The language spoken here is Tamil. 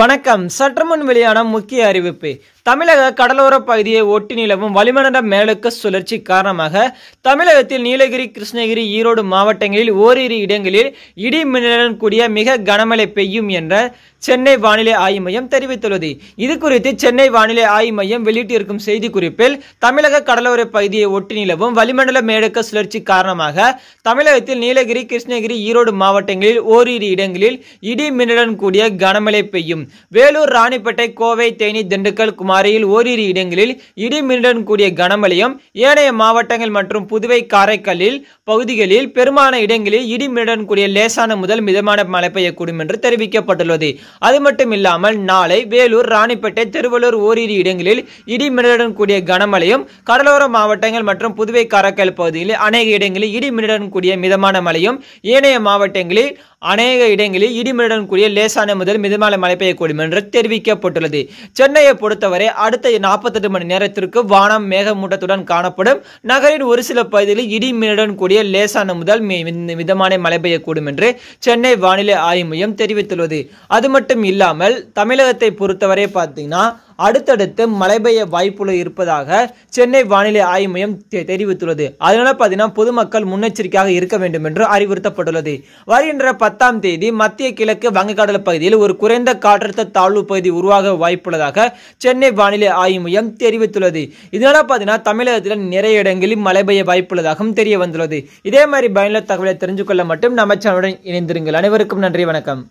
வணக்கம் சற்றுமுன் வெளியான முக்கிய அறிவிப்பு தமிழக கடலோர பகுதியை ஒட்டி நிலவும் வளிமண்டல மேலக்க சுழற்சி காரணமாக தமிழகத்தில் நீலகிரி கிருஷ்ணகிரி ஈரோடு மாவட்டங்களில் ஓரிரு இடங்களில் இடி மின்னலுடன் கூடிய மிக கனமழை பெய்யும் என்ற சென்னை வானிலை ஆய்வு மையம் தெரிவித்துள்ளது இது குறித்து சென்னை வானிலை ஆய்வு மையம் வெளியிட்டிருக்கும் செய்திக்குறிப்பில் தமிழக கடலோர பகுதியை ஒட்டி நிலவும் வளிமண்டல மேலக்க சுழற்சி காரணமாக தமிழகத்தில் நீலகிரி கிருஷ்ணகிரி ஈரோடு மாவட்டங்களில் ஓரிரு இடங்களில் இடி மின்னலுடன் கூடிய கனமழை பெய்யும் வேலூர் ராணிப்பேட்டை கோவை தேனி திண்டுக்கல் குமார் மாறியில் ஓரிரு இடங்களில் இடிமின்னுடன் கூடிய கனமழையும் ஏனைய மாவட்டங்கள் மற்றும் புதுவை காரைக்காலில் பகுதிகளில் பெரும்பாலான இடங்களில் இடிமின்னுடன் கூடிய லேசான முதல் மிதமான மழை பெய்யக்கூடும் என்று தெரிவிக்கப்பட்டுள்ளது அது மட்டுமில்லாமல் நாளை வேலூர் ராணிப்பேட்டை திருவள்ளூர் ஓரிரு இடங்களில் இடிமின்னுடன் கூடிய கனமழையும் கடலோர மாவட்டங்கள் மற்றும் புதுவை காரைக்கால் பகுதியில் அநேக இடங்களில் இடிமின்னுடன் கூடிய மிதமான மழையும் ஏனைய மாவட்டங்களில் அநேக இடங்களில் இடிமின்னுடன் கூடிய லேசான முதல் மிதமான மழை பெய்யக்கூடும் என்று தெரிவிக்கப்பட்டுள்ளது சென்னையை பொறுத்தவரை வரை அடுத்த நாற்பத்தெட்டு மணி நேரத்திற்கு வானம் மேகமூட்டத்துடன் காணப்படும் நகரின் ஒரு சில பகுதிகளில் இடி மின்னுடன் கூடிய லேசான முதல் மிதமான மழை பெய்யக்கூடும் என்று சென்னை வானிலை ஆய்வு மையம் தெரிவித்துள்ளது அது மட்டும் இல்லாமல் தமிழகத்தை பொறுத்தவரை பார்த்தீங்கன்னா அடுத்தடுத்து மழை பெய்ய வாய்ப்புள்ள இருப்பதாக சென்னை வானிலை ஆய்வு மையம் தெரிவித்துள்ளது அதனால பார்த்தீங்கன்னா பொதுமக்கள் முன்னெச்சரிக்கையாக இருக்க வேண்டும் என்று அறிவுறுத்தப்பட்டுள்ளது வருகின்ற பத்தாம் தேதி மத்திய கிழக்கு வங்கக்கடல் பகுதியில் ஒரு குறைந்த காற்றழுத்த தாழ்வு பகுதி உருவாக வாய்ப்புள்ளதாக சென்னை வானிலை ஆய்வு மையம் தெரிவித்துள்ளது இதனால பார்த்தீங்கன்னா தமிழகத்தில் நிறைய இடங்களில் மழை பெய்ய வாய்ப்புள்ளதாகவும் தெரிய வந்துள்ளது இதே மாதிரி பயனுள்ள தகவலை தெரிஞ்சு கொள்ள மட்டும் நம்ம சேனலுடன் இணைந்திருங்கள் அனைவருக்கும் நன்றி வணக்கம்